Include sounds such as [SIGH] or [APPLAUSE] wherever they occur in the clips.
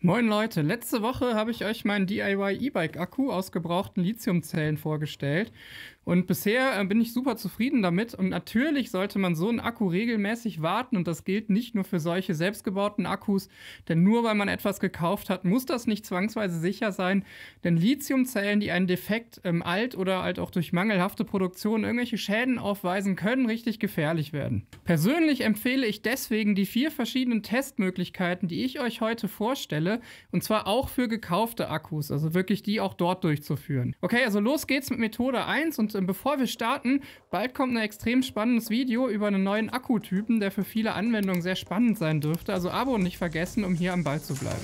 Moin Leute, letzte Woche habe ich euch meinen DIY E-Bike-Akku aus gebrauchten Lithiumzellen vorgestellt. Und bisher äh, bin ich super zufrieden damit. Und natürlich sollte man so einen Akku regelmäßig warten. Und das gilt nicht nur für solche selbstgebauten Akkus. Denn nur weil man etwas gekauft hat, muss das nicht zwangsweise sicher sein. Denn Lithiumzellen, die einen defekt ähm, alt oder halt auch durch mangelhafte Produktion irgendwelche Schäden aufweisen, können richtig gefährlich werden. Persönlich empfehle ich deswegen die vier verschiedenen Testmöglichkeiten, die ich euch heute vorstelle. Und zwar auch für gekaufte Akkus. Also wirklich die auch dort durchzuführen. Okay, also los geht's mit Methode 1 und und bevor wir starten, bald kommt ein extrem spannendes Video über einen neuen Akkutypen, der für viele Anwendungen sehr spannend sein dürfte. Also Abo nicht vergessen, um hier am Ball zu bleiben.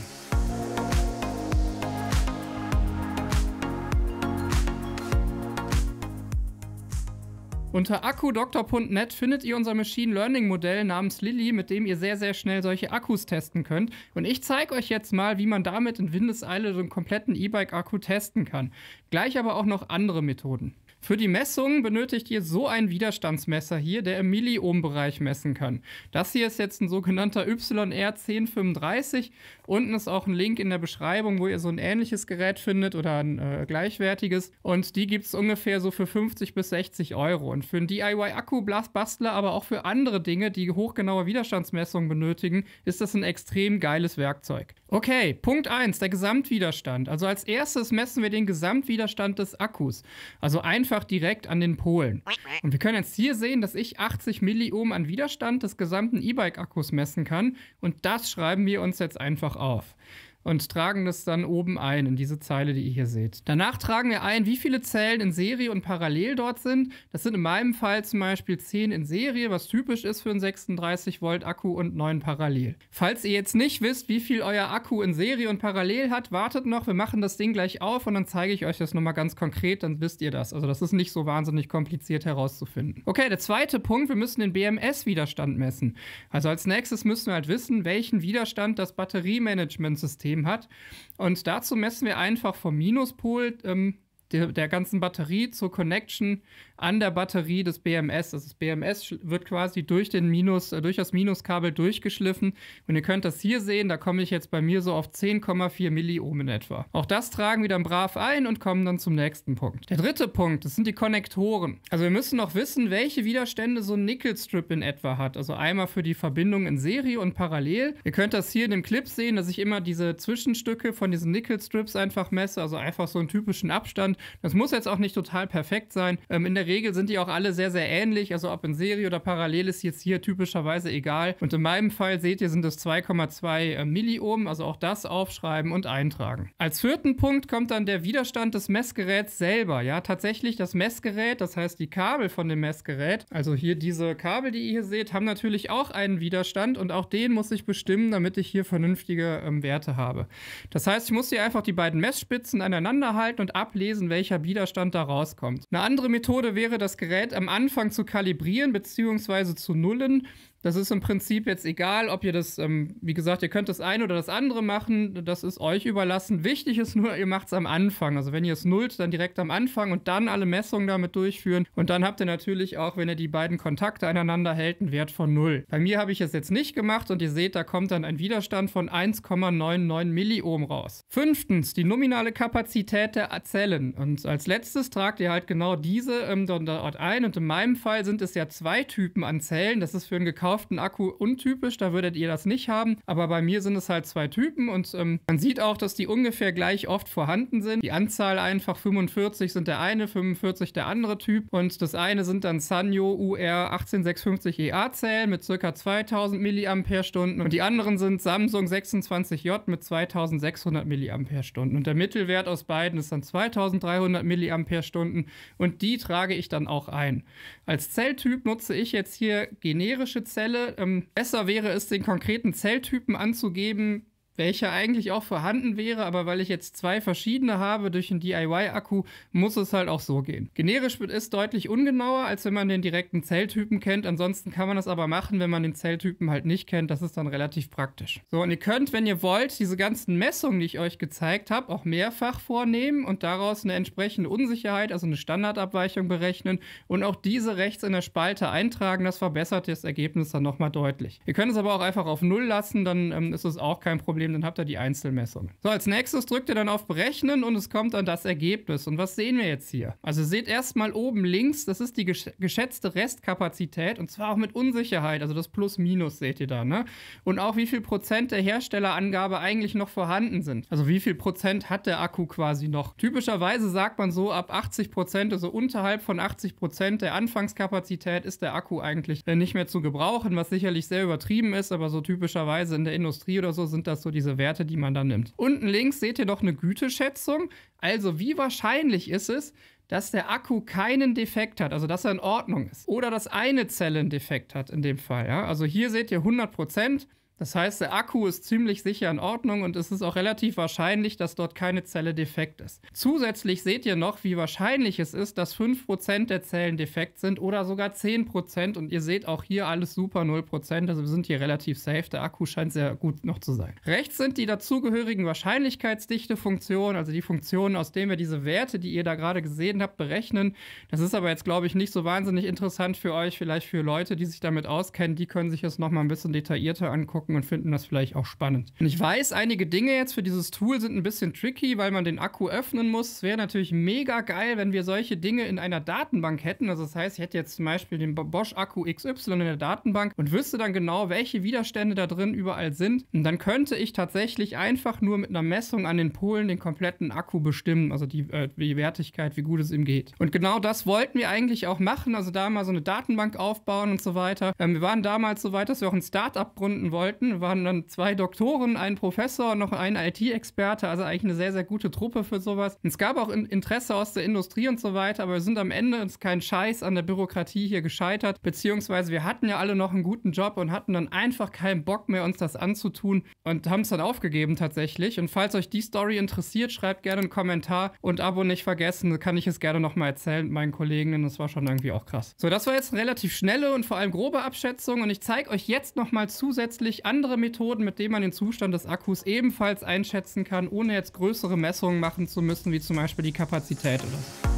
Unter akkudoktor.net findet ihr unser Machine Learning Modell namens Lilly, mit dem ihr sehr, sehr schnell solche Akkus testen könnt. Und ich zeige euch jetzt mal, wie man damit in Windeseile so einen kompletten E-Bike-Akku testen kann. Gleich aber auch noch andere Methoden. Für die Messung benötigt ihr so ein Widerstandsmesser hier, der im Milliohm-Bereich messen kann. Das hier ist jetzt ein sogenannter YR1035. Unten ist auch ein Link in der Beschreibung, wo ihr so ein ähnliches Gerät findet oder ein äh, gleichwertiges. Und die gibt es ungefähr so für 50 bis 60 Euro. Und für einen DIY-Akku-Bastler, aber auch für andere Dinge, die hochgenaue Widerstandsmessungen benötigen, ist das ein extrem geiles Werkzeug. Okay, Punkt 1, der Gesamtwiderstand. Also als erstes messen wir den Gesamtwiderstand des Akkus. Also einfach einfach direkt an den Polen. Und wir können jetzt hier sehen, dass ich 80 Milliohm an Widerstand des gesamten E-Bike-Akkus messen kann. Und das schreiben wir uns jetzt einfach auf und tragen das dann oben ein in diese Zeile, die ihr hier seht. Danach tragen wir ein, wie viele Zellen in Serie und parallel dort sind. Das sind in meinem Fall zum Beispiel 10 in Serie, was typisch ist für einen 36 Volt Akku und 9 parallel. Falls ihr jetzt nicht wisst, wie viel euer Akku in Serie und parallel hat, wartet noch, wir machen das Ding gleich auf und dann zeige ich euch das nochmal ganz konkret, dann wisst ihr das. Also das ist nicht so wahnsinnig kompliziert herauszufinden. Okay, der zweite Punkt, wir müssen den BMS-Widerstand messen. Also als nächstes müssen wir halt wissen, welchen Widerstand das Batteriemanagementsystem gegeben hat. Und dazu messen wir einfach vom Minuspol ähm, der, der ganzen Batterie zur Connection an der Batterie des BMS. Also das BMS wird quasi durch, den Minus, äh, durch das Minuskabel durchgeschliffen. Und ihr könnt das hier sehen, da komme ich jetzt bei mir so auf 10,4 Milliohm in etwa. Auch das tragen wir dann brav ein und kommen dann zum nächsten Punkt. Der dritte Punkt, das sind die Konnektoren. Also wir müssen noch wissen, welche Widerstände so ein Nickelstrip in etwa hat. Also einmal für die Verbindung in Serie und parallel. Ihr könnt das hier in dem Clip sehen, dass ich immer diese Zwischenstücke von diesen Nickelstrips einfach messe. Also einfach so einen typischen Abstand und das muss jetzt auch nicht total perfekt sein. Ähm, in der Regel sind die auch alle sehr, sehr ähnlich. Also ob in Serie oder parallel ist jetzt hier typischerweise egal. Und in meinem Fall seht ihr, sind es 2,2 äh, Milliohm. Also auch das aufschreiben und eintragen. Als vierten Punkt kommt dann der Widerstand des Messgeräts selber. Ja, tatsächlich das Messgerät, das heißt die Kabel von dem Messgerät, also hier diese Kabel, die ihr hier seht, haben natürlich auch einen Widerstand und auch den muss ich bestimmen, damit ich hier vernünftige ähm, Werte habe. Das heißt, ich muss hier einfach die beiden Messspitzen aneinander halten und ablesen, auslesen, welcher Widerstand da rauskommt. Eine andere Methode wäre, das Gerät am Anfang zu kalibrieren bzw. zu nullen das ist im Prinzip jetzt egal, ob ihr das, ähm, wie gesagt, ihr könnt das eine oder das andere machen, das ist euch überlassen. Wichtig ist nur, ihr macht es am Anfang. Also wenn ihr es nullt, dann direkt am Anfang und dann alle Messungen damit durchführen. Und dann habt ihr natürlich auch, wenn ihr die beiden Kontakte aneinander hält, einen Wert von 0. Bei mir habe ich es jetzt nicht gemacht und ihr seht, da kommt dann ein Widerstand von 1,99 Milliohm raus. Fünftens, die nominale Kapazität der Zellen. Und als letztes tragt ihr halt genau diese ähm, dort ein. Und in meinem Fall sind es ja zwei Typen an Zellen. Das ist für einen gekauften oft ein Akku untypisch, da würdet ihr das nicht haben. Aber bei mir sind es halt zwei Typen und ähm, man sieht auch, dass die ungefähr gleich oft vorhanden sind. Die Anzahl einfach 45 sind der eine, 45 der andere Typ und das eine sind dann Sanyo UR 18650 EA Zellen mit ca. 2000 mAh und die anderen sind Samsung 26J mit 2600 mAh und der Mittelwert aus beiden ist dann 2300 mAh und die trage ich dann auch ein. Als Zelltyp nutze ich jetzt hier generische Zellen Stelle ähm, besser wäre es, den konkreten Zelltypen anzugeben, welcher eigentlich auch vorhanden wäre, aber weil ich jetzt zwei verschiedene habe durch einen DIY-Akku, muss es halt auch so gehen. Generisch wird es deutlich ungenauer, als wenn man den direkten Zelltypen kennt. Ansonsten kann man das aber machen, wenn man den Zelltypen halt nicht kennt. Das ist dann relativ praktisch. So, und ihr könnt, wenn ihr wollt, diese ganzen Messungen, die ich euch gezeigt habe, auch mehrfach vornehmen und daraus eine entsprechende Unsicherheit, also eine Standardabweichung berechnen und auch diese rechts in der Spalte eintragen. Das verbessert das Ergebnis dann nochmal deutlich. Ihr könnt es aber auch einfach auf Null lassen, dann ähm, ist es auch kein Problem Problem, dann habt ihr die Einzelmessung. So, als nächstes drückt ihr dann auf Berechnen und es kommt dann das Ergebnis. Und was sehen wir jetzt hier? Also seht erstmal oben links, das ist die gesch geschätzte Restkapazität und zwar auch mit Unsicherheit, also das Plus-Minus seht ihr da, ne? Und auch wie viel Prozent der Herstellerangabe eigentlich noch vorhanden sind. Also wie viel Prozent hat der Akku quasi noch? Typischerweise sagt man so, ab 80 Prozent, also unterhalb von 80 Prozent der Anfangskapazität ist der Akku eigentlich äh, nicht mehr zu gebrauchen, was sicherlich sehr übertrieben ist, aber so typischerweise in der Industrie oder so sind das so diese Werte, die man da nimmt. Unten links seht ihr noch eine Güteschätzung. Also wie wahrscheinlich ist es, dass der Akku keinen Defekt hat, also dass er in Ordnung ist. Oder dass eine Zelle einen Defekt hat in dem Fall. Ja? Also hier seht ihr 100%. Das heißt, der Akku ist ziemlich sicher in Ordnung und es ist auch relativ wahrscheinlich, dass dort keine Zelle defekt ist. Zusätzlich seht ihr noch, wie wahrscheinlich es ist, dass 5% der Zellen defekt sind oder sogar 10% und ihr seht auch hier alles super 0%, also wir sind hier relativ safe, der Akku scheint sehr gut noch zu sein. Rechts sind die dazugehörigen Wahrscheinlichkeitsdichte-Funktionen, also die Funktionen, aus denen wir diese Werte, die ihr da gerade gesehen habt, berechnen. Das ist aber jetzt, glaube ich, nicht so wahnsinnig interessant für euch, vielleicht für Leute, die sich damit auskennen, die können sich das nochmal ein bisschen detaillierter angucken angucken und finden das vielleicht auch spannend. Und ich weiß, einige Dinge jetzt für dieses Tool sind ein bisschen tricky, weil man den Akku öffnen muss. Es wäre natürlich mega geil, wenn wir solche Dinge in einer Datenbank hätten. Also das heißt, ich hätte jetzt zum Beispiel den Bosch-Akku XY in der Datenbank und wüsste dann genau, welche Widerstände da drin überall sind. Und dann könnte ich tatsächlich einfach nur mit einer Messung an den Polen den kompletten Akku bestimmen. Also die, äh, die Wertigkeit, wie gut es ihm geht. Und genau das wollten wir eigentlich auch machen. Also da mal so eine Datenbank aufbauen und so weiter. Ähm, wir waren damals so weit, dass wir auch ein Startup gründen wollten Leuten waren dann zwei Doktoren, ein Professor, noch ein IT-Experte, also eigentlich eine sehr, sehr gute Truppe für sowas. Und es gab auch Interesse aus der Industrie und so weiter, aber wir sind am Ende, uns kein Scheiß, an der Bürokratie hier gescheitert, beziehungsweise wir hatten ja alle noch einen guten Job und hatten dann einfach keinen Bock mehr, uns das anzutun und haben es dann aufgegeben tatsächlich. Und falls euch die Story interessiert, schreibt gerne einen Kommentar und Abo nicht vergessen, kann ich es gerne nochmal erzählen meinen Kollegen, denn das war schon irgendwie auch krass. So, das war jetzt eine relativ schnelle und vor allem grobe Abschätzung und ich zeige euch jetzt nochmal zusätzlich andere Methoden, mit denen man den Zustand des Akkus ebenfalls einschätzen kann, ohne jetzt größere Messungen machen zu müssen, wie zum Beispiel die Kapazität oder so.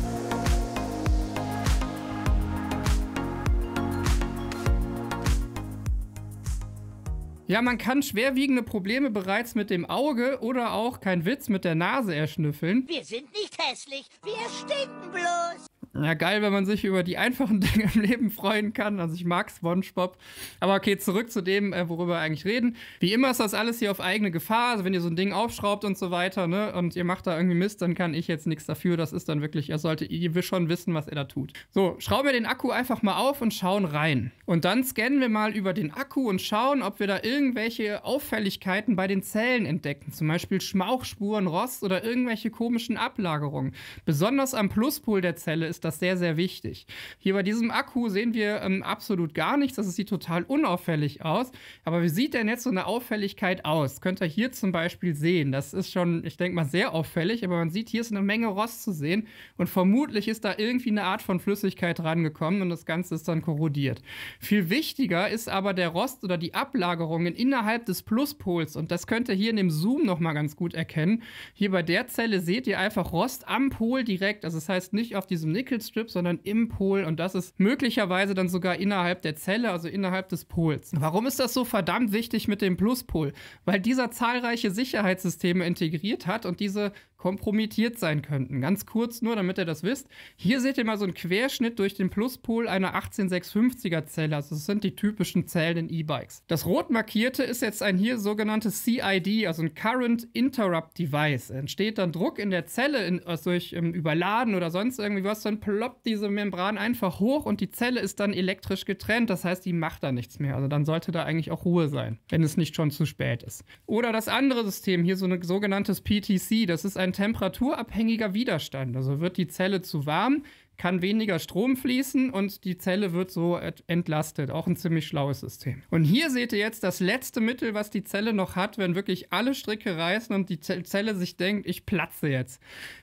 Ja, man kann schwerwiegende Probleme bereits mit dem Auge oder auch, kein Witz, mit der Nase erschnüffeln. Wir sind nicht hässlich, wir stinken bloß. Ja, geil, wenn man sich über die einfachen [LAUGHS] Dinge im Leben freuen kann. Also ich mag SpongeBob. Aber okay, zurück zu dem, äh, worüber wir eigentlich reden. Wie immer ist das alles hier auf eigene Gefahr. Also wenn ihr so ein Ding aufschraubt und so weiter, ne, und ihr macht da irgendwie Mist, dann kann ich jetzt nichts dafür. Das ist dann wirklich, er sollte ihr schon wissen, was er da tut. So, schrauben wir den Akku einfach mal auf und schauen rein. Und dann scannen wir mal über den Akku und schauen, ob wir da irgendwelche Auffälligkeiten bei den Zellen entdecken. Zum Beispiel Schmauchspuren, Rost oder irgendwelche komischen Ablagerungen. Besonders am Pluspol der Zelle ist das sehr, sehr wichtig. Hier bei diesem Akku sehen wir ähm, absolut gar nichts. Das sieht total unauffällig aus. Aber wie sieht denn jetzt so eine Auffälligkeit aus? Könnt ihr hier zum Beispiel sehen. Das ist schon, ich denke mal, sehr auffällig. Aber man sieht, hier ist eine Menge Rost zu sehen. Und vermutlich ist da irgendwie eine Art von Flüssigkeit rangekommen und das Ganze ist dann korrodiert. Viel wichtiger ist aber der Rost oder die Ablagerungen innerhalb des Pluspols. Und das könnt ihr hier in dem Zoom nochmal ganz gut erkennen. Hier bei der Zelle seht ihr einfach Rost am Pol direkt. Also das heißt nicht auf diesem Nickel Strip, sondern im Pol und das ist möglicherweise dann sogar innerhalb der Zelle, also innerhalb des Pols. Warum ist das so verdammt wichtig mit dem Pluspol? Weil dieser zahlreiche Sicherheitssysteme integriert hat und diese kompromittiert sein könnten. Ganz kurz nur, damit ihr das wisst. Hier seht ihr mal so einen Querschnitt durch den Pluspol einer 18650er Zelle. Also das sind die typischen Zellen in E-Bikes. Das rot markierte ist jetzt ein hier sogenanntes CID, also ein Current Interrupt Device. Entsteht dann Druck in der Zelle in, also durch um, ähm, Überladen oder sonst irgendwie was, dann ploppt diese Membran einfach hoch und die Zelle ist dann elektrisch getrennt. Das heißt, die macht da nichts mehr. Also dann sollte da eigentlich auch Ruhe sein, wenn es nicht schon zu spät ist. Oder das andere System, hier so ein sogenanntes PTC, das ist ein temperaturabhängiger Widerstand. Also wird die Zelle zu warm, kann weniger Strom fließen und die Zelle wird so entlastet. Auch ein ziemlich schlaues System. Und hier seht ihr jetzt das letzte Mittel, was die Zelle noch hat, wenn wirklich alle Stricke reißen und die Zelle sich denkt, ich platze jetzt.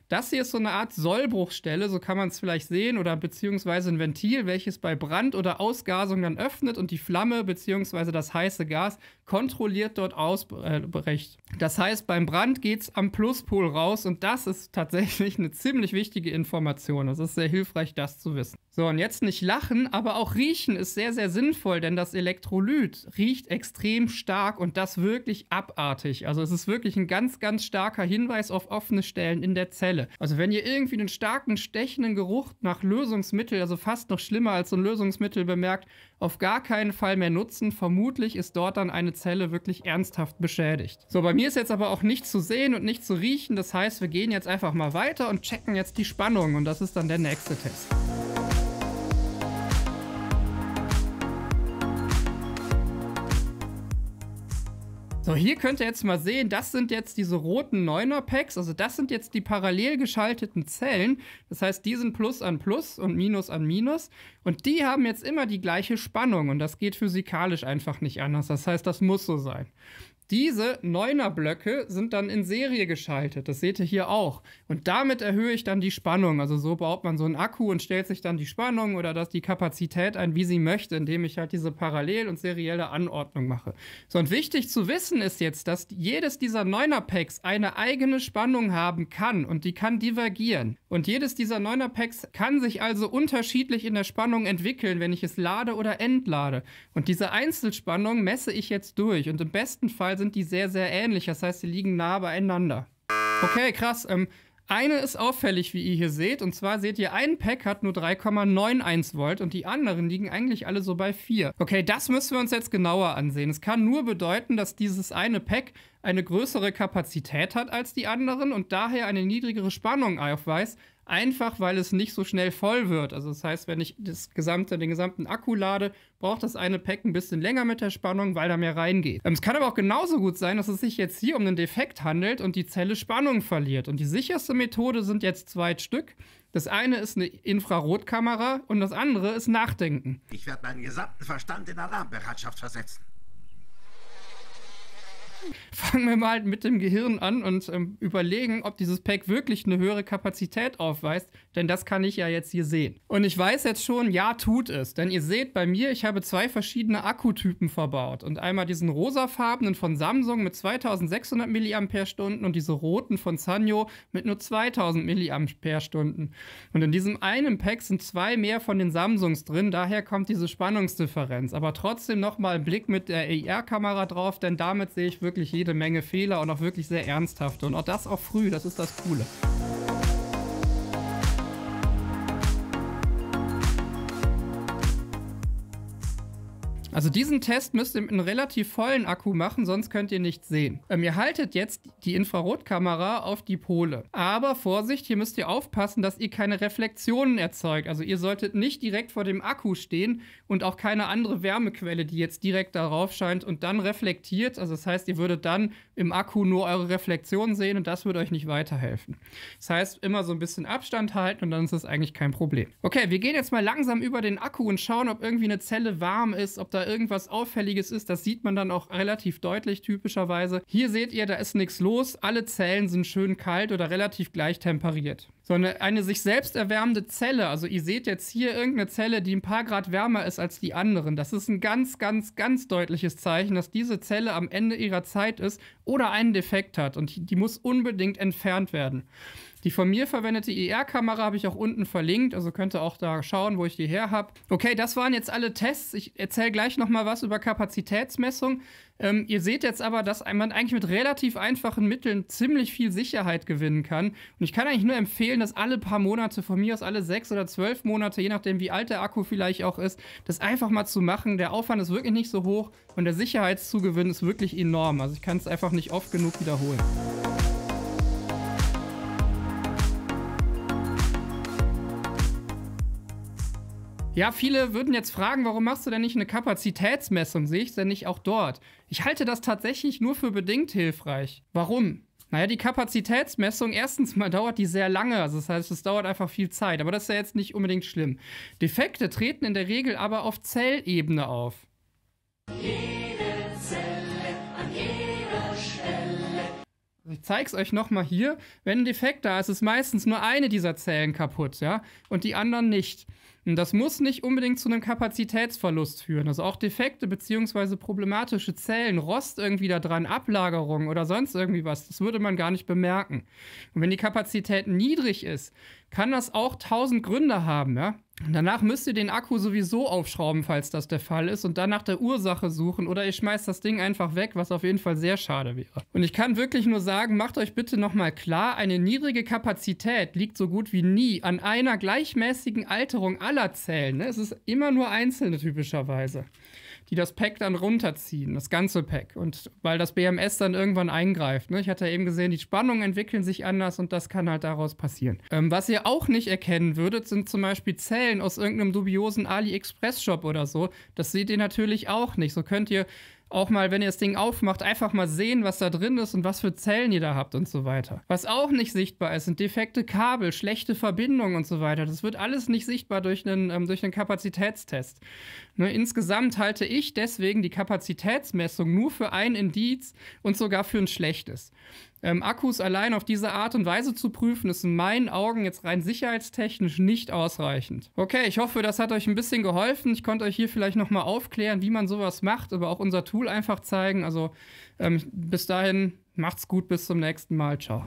Das hier ist so eine Art Sollbruchstelle, so kann man es vielleicht sehen, oder beziehungsweise ein Ventil, welches bei Brand oder Ausgasung dann öffnet und die Flamme beziehungsweise das heiße Gas kontrolliert dort ausbrecht. Das heißt, beim Brand geht es am Pluspol raus und das ist tatsächlich eine ziemlich wichtige Information. Das ist sehr hilfreich hilfreich, das zu wissen. So, und jetzt nicht lachen, aber auch riechen ist sehr, sehr sinnvoll, denn das Elektrolyt riecht extrem stark und das wirklich abartig. Also es ist wirklich ein ganz, ganz starker Hinweis auf offene Stellen in der Zelle. Also wenn ihr irgendwie einen starken, stechenden Geruch nach Lösungsmittel, also fast noch schlimmer als so ein Lösungsmittel bemerkt, auf gar keinen Fall mehr nutzen. Vermutlich ist dort dann eine Zelle wirklich ernsthaft beschädigt. So, bei mir ist jetzt aber auch nichts zu sehen und nichts zu riechen. Das heißt, wir gehen jetzt einfach mal weiter und checken jetzt die Spannung und das ist dann der nächste Pressetest. So, hier könnt ihr jetzt mal sehen, das sind jetzt diese roten 9er Packs, also das sind jetzt die parallel geschalteten Zellen. Das heißt, die sind Plus an Plus und Minus an Minus und die haben jetzt immer die gleiche Spannung und das geht physikalisch einfach nicht anders. Das heißt, das muss so sein. Diese Neuner-Blöcke sind dann in Serie geschaltet. Das seht ihr hier auch. Und damit erhöhe ich dann die Spannung. Also so baut man so einen Akku und stellt sich dann die Spannung oder das, die Kapazität ein, wie sie möchte, indem ich halt diese parallel und serielle Anordnung mache. So, und wichtig zu wissen ist jetzt, dass jedes dieser Neuner-Packs eine eigene Spannung haben kann und die kann divergieren. Und jedes dieser Neuner-Packs kann sich also unterschiedlich in der Spannung entwickeln, wenn ich es lade oder entlade. Und diese Einzelspannung messe ich jetzt durch. Und im besten Fall sind sind die sehr, sehr ähnlich. Das heißt, sie liegen nah beieinander. Okay, krass. Ähm, eine ist auffällig, wie ihr hier seht. Und zwar seht ihr, ein Pack hat nur 3,91 Volt und die anderen liegen eigentlich alle so bei 4. Okay, das müssen wir uns jetzt genauer ansehen. Es kann nur bedeuten, dass dieses eine Pack eine größere Kapazität hat als die anderen und daher eine niedrigere Spannung aufweist, Einfach weil es nicht so schnell voll wird. Also das heißt, wenn ich das gesamte, den gesamten Akku lade, braucht das eine Pack ein bisschen länger mit der Spannung, weil da mehr reingeht. Ähm, es kann aber auch genauso gut sein, dass es sich jetzt hier um einen Defekt handelt und die Zelle Spannung verliert. Und die sicherste Methode sind jetzt zwei Stück. Das eine ist eine Infrarotkamera und das andere ist Nachdenken. Ich werde meinen gesamten Verstand in Alarmbereitschaft versetzen fangen wir mal mit dem Gehirn an und ähm, überlegen, ob dieses Pack wirklich eine höhere Kapazität aufweist denn das kann ich ja jetzt hier sehen. Und ich weiß jetzt schon, ja, tut es. Denn ihr seht bei mir, ich habe zwei verschiedene Akkutypen verbaut. Und einmal diesen rosafarbenen von Samsung mit 2600 mAh und diese roten von Sanyo mit nur 2000 mAh. Und in diesem einen Pack sind zwei mehr von den Samsungs drin. Daher kommt diese Spannungsdifferenz. Aber trotzdem nochmal ein Blick mit der EIR-Kamera drauf, denn damit sehe ich wirklich jede Menge Fehler und auch wirklich sehr ernsthafte. Und auch das auch früh, das ist das Coole. Also diesen Test müsst ihr mit einem relativ vollen Akku machen, sonst könnt ihr nichts sehen. Ähm, ihr haltet jetzt die Infrarotkamera auf die Pole. Aber Vorsicht, hier müsst ihr aufpassen, dass ihr keine Reflexionen erzeugt. Also ihr solltet nicht direkt vor dem Akku stehen und auch keine andere Wärmequelle, die jetzt direkt darauf scheint und dann reflektiert. Also das heißt, ihr würdet dann im Akku nur eure Reflexionen sehen und das würde euch nicht weiterhelfen. Das heißt, immer so ein bisschen Abstand halten und dann ist das eigentlich kein Problem. Okay, wir gehen jetzt mal langsam über den Akku und schauen, ob irgendwie eine Zelle warm ist, ob da irgendwas Auffälliges ist, das sieht man dann auch relativ deutlich typischerweise. Hier seht ihr, da ist nichts los, alle Zellen sind schön kalt oder relativ gleich temperiert. So eine, eine sich selbst erwärmende Zelle, also ihr seht jetzt hier irgendeine Zelle, die ein paar Grad wärmer ist als die anderen. Das ist ein ganz, ganz, ganz deutliches Zeichen, dass diese Zelle am Ende ihrer Zeit ist oder einen Defekt hat und die muss unbedingt entfernt werden. Die von mir verwendete IR-Kamera e habe ich auch unten verlinkt, also könnt ihr auch da schauen, wo ich die her habe. Okay, das waren jetzt alle Tests. Ich erzähle gleich nochmal was über Kapazitätsmessung. Ähm, ihr seht jetzt aber, dass man eigentlich mit relativ einfachen Mitteln ziemlich viel Sicherheit gewinnen kann. Und ich kann eigentlich nur empfehlen, dass alle paar Monate, von mir aus alle sechs oder zwölf Monate, je nachdem wie alt der Akku vielleicht auch ist, das einfach mal zu machen. Der Aufwand ist wirklich nicht so hoch und der Sicherheitszugewinn ist wirklich enorm. Also ich kann es einfach nicht oft genug wiederholen. Ja, viele würden jetzt fragen, warum machst du denn nicht eine Kapazitätsmessung? Sehe ich denn nicht auch dort? Ich halte das tatsächlich nur für bedingt hilfreich. Warum? Naja, die Kapazitätsmessung, erstens mal dauert die sehr lange, also das heißt, es dauert einfach viel Zeit, aber das ist ja jetzt nicht unbedingt schlimm. Defekte treten in der Regel aber auf Zellebene auf. Jede Zelle an jeder Stelle. Ich zeig's euch nochmal hier. Wenn ein Defekt da ist, ist meistens nur eine dieser Zellen kaputt, ja, und die anderen nicht. Das muss nicht unbedingt zu einem Kapazitätsverlust führen. Also auch defekte bzw. problematische Zellen, Rost irgendwie da dran, Ablagerung oder sonst irgendwie was, das würde man gar nicht bemerken. Und wenn die Kapazität niedrig ist, kann das auch tausend Gründe haben. Ja? Danach müsst ihr den Akku sowieso aufschrauben, falls das der Fall ist, und dann nach der Ursache suchen oder ihr schmeißt das Ding einfach weg, was auf jeden Fall sehr schade wäre. Und ich kann wirklich nur sagen, macht euch bitte nochmal klar, eine niedrige Kapazität liegt so gut wie nie an einer gleichmäßigen Alterung aller aller Zellen. Ne? Es ist immer nur Einzelne typischerweise, die das Pack dann runterziehen, das ganze Pack. Und weil das BMS dann irgendwann eingreift. Ne? Ich hatte ja eben gesehen, die Spannungen entwickeln sich anders und das kann halt daraus passieren. Ähm, was ihr auch nicht erkennen würdet, sind zum Beispiel Zellen aus irgendeinem dubiosen AliExpress-Shop oder so. Das seht ihr natürlich auch nicht. So könnt ihr auch mal, wenn ihr das Ding aufmacht, einfach mal sehen, was da drin ist und was für Zellen ihr da habt und so weiter. Was auch nicht sichtbar ist, sind defekte Kabel, schlechte Verbindungen und so weiter. Das wird alles nicht sichtbar durch einen, ähm, durch einen Kapazitätstest. Ne, insgesamt halte ich deswegen die Kapazitätsmessung nur für ein Indiz und sogar für ein schlechtes. Ähm, Akkus allein auf diese Art und Weise zu prüfen, ist in meinen Augen jetzt rein sicherheitstechnisch nicht ausreichend. Okay, ich hoffe, das hat euch ein bisschen geholfen. Ich konnte euch hier vielleicht nochmal aufklären, wie man sowas macht, aber auch unser Tool einfach zeigen. Also ähm, bis dahin, macht's gut, bis zum nächsten Mal. Ciao.